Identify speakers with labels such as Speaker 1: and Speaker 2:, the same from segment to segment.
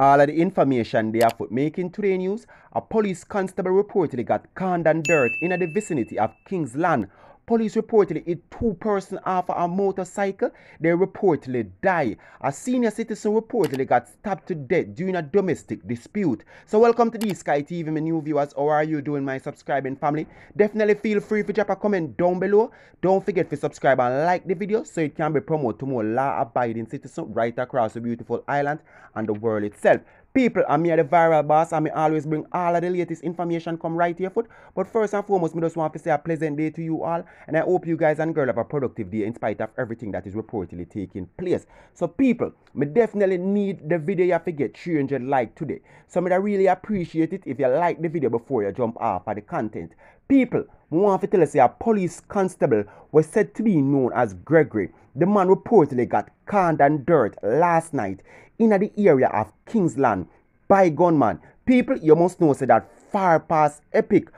Speaker 1: All of the information they have put making today news, a police constable reportedly got canned and dirt in the vicinity of Kingsland Police reportedly hit two persons off a motorcycle. They reportedly died. A senior citizen reportedly got stabbed to death during a domestic dispute. So welcome to the Sky TV, my new viewers. How are you doing, my subscribing family? Definitely feel free to drop a comment down below. Don't forget to subscribe and like the video so it can be promoted to more law-abiding citizens right across the beautiful island and the world itself. People, I'm here the viral boss I I always bring all of the latest information come right here foot. But first and foremost, I just want to say a pleasant day to you all. And I hope you guys and girl have a productive day in spite of everything that is reportedly taking place. So people, me definitely need the video have to get 300 like today. So I really appreciate it if you like the video before you jump off of the content people more to tell us a police constable was said to be known as Gregory. The man reportedly got canned and dirt last night in the area of Kingsland by gunman. People, you must know say that far past epic.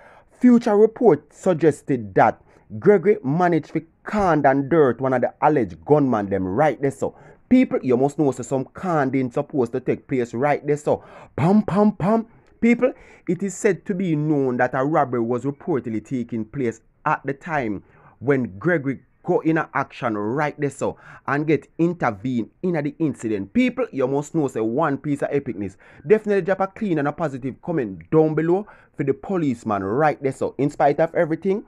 Speaker 1: Future report suggested that Gregory managed to canned and dirt one of the alleged gunman them right there so. People, you must know say some canding supposed to take place right there so. Pam, pam, pam. People, it is said to be known that a robbery was reportedly taking place at the time when Gregory go in action right there so and get intervened in the incident. People, you must know say one piece of epicness. Definitely drop a clean and a positive comment down below for the policeman right there so. In spite of everything,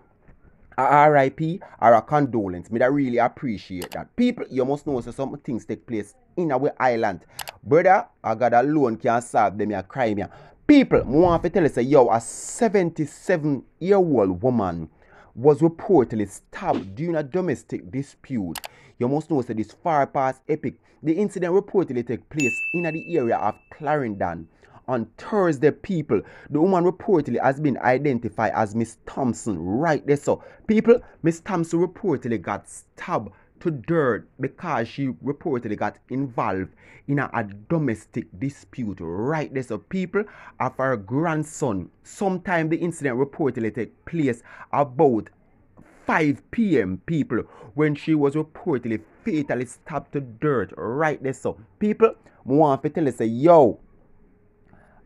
Speaker 1: a RIP or a condolence. Me that really appreciate that. People, you must know so some things take place in our island. Brother, I got a loan can solve them a crime here. People, more to tell us that yo, a 77-year-old woman was reportedly stabbed during a domestic dispute. You must know that this far past epic, the incident reportedly took place in the area of Clarendon. On Thursday, people, the woman reportedly has been identified as Miss Thompson. Right there, so people, Miss Thompson reportedly got stabbed to dirt because she reportedly got involved in a, a domestic dispute right there. So people of her grandson. Sometime the incident reportedly took place about 5 p.m. people when she was reportedly fatally stabbed to dirt right there. So people, want to tell you say, yo,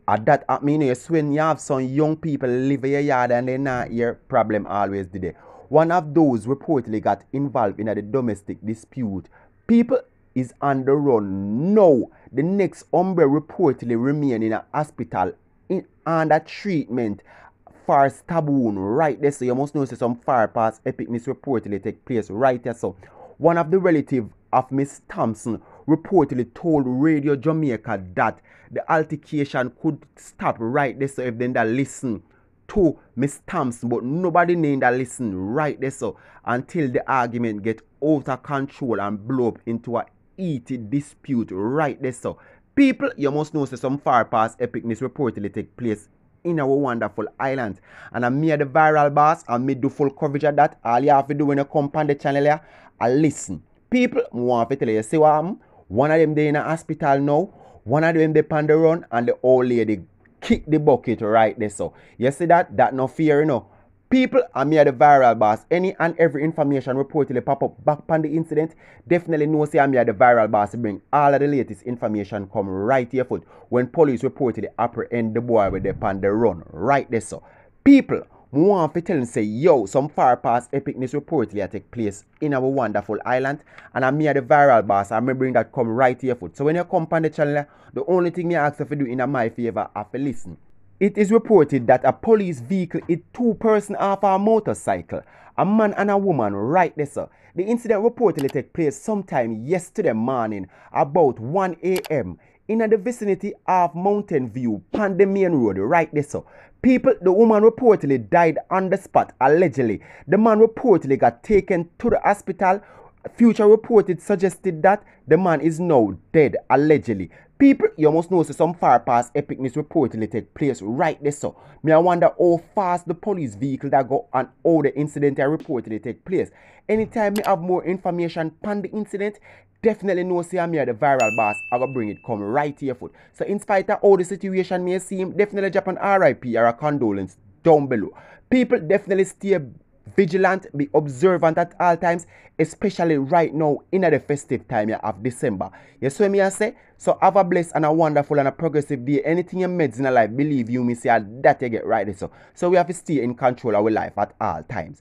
Speaker 1: at uh, that I mean, you when you have some young people live in your yard and they not your problem always today. One of those reportedly got involved in a domestic dispute. People is on the run now. The next hombre reportedly remain in a hospital in under treatment for stab wound right there. So you must notice some far past epicness reportedly take place right there. So one of the relative of Miss Thompson reportedly told Radio Jamaica that the altercation could stop right there. So if then that listen. Two Miss but nobody need to listen right there so until the argument get out of control and blow up into a heated dispute right there so. People, you must know some far past epicness reportedly take place in our wonderful island. And I'm me the viral boss, and me do full coverage of that. All you have to do when you come on the channel here, I listen. People, I want to tell you, see what One of them they in a hospital now, one of them they on the and the old lady kick the bucket right there. So you see that? That no fear, you know. People, I'm here the viral boss. Any and every information reportedly pop up back on the incident, definitely know say I'm here the viral boss bring all of the latest information come right here foot when police reportedly apprehend the boy with the pan the run right there. So people one fi tell say, yo, some far past epicness reportedly take place in our wonderful island. And I'm here the viral boss. I'm bring that come right here foot. So when you come on the channel, the only thing you ask if you do in my favor, have to listen. It is reported that a police vehicle hit two person off a motorcycle. A man and a woman right there, sir. The incident reportedly took place sometime yesterday morning about 1 a.m in the vicinity of Mountain View, Pandemian Road, right there, so. People, the woman reportedly died on the spot, allegedly. The man reportedly got taken to the hospital. Future reported suggested that the man is now dead, allegedly. People, you must know so some far past epicness reportedly take place right there, so. Me, I wonder how fast the police vehicle that go and all the incident that reportedly take place. Anytime me have more information on the incident, definitely know say I'm here the viral boss. I will bring it come right to your foot. So in spite of all the situation may seem, definitely Japan RIP or a condolence down below. People definitely stay vigilant, be observant at all times, especially right now in the festive time of December. You see me I say? So have a blessed and a wonderful and a progressive day. Anything you meds in your life, believe you me say that you get right. So, so we have to stay in control of our life at all times.